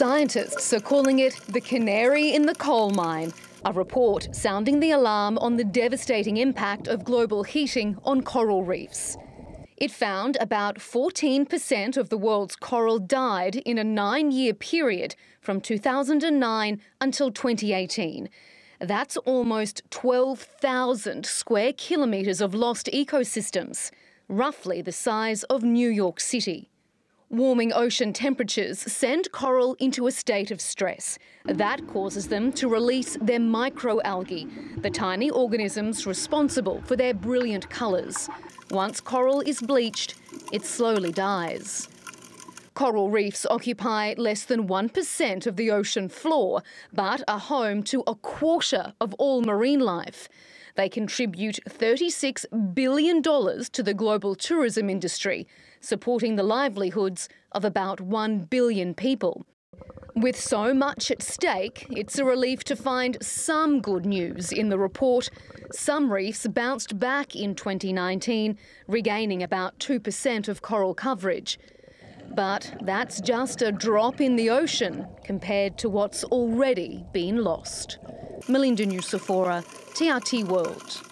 Scientists are calling it the canary in the coal mine, a report sounding the alarm on the devastating impact of global heating on coral reefs. It found about 14% of the world's coral died in a nine year period from 2009 until 2018. That's almost 12,000 square kilometres of lost ecosystems, roughly the size of New York City. Warming ocean temperatures send coral into a state of stress. That causes them to release their microalgae, the tiny organisms responsible for their brilliant colours. Once coral is bleached, it slowly dies. Coral reefs occupy less than 1% of the ocean floor, but are home to a quarter of all marine life. They contribute $36 billion to the global tourism industry, supporting the livelihoods of about 1 billion people. With so much at stake, it's a relief to find some good news in the report. Some reefs bounced back in 2019, regaining about 2% of coral coverage. But that's just a drop in the ocean compared to what's already been lost. Melinda Nusafora, TRT World.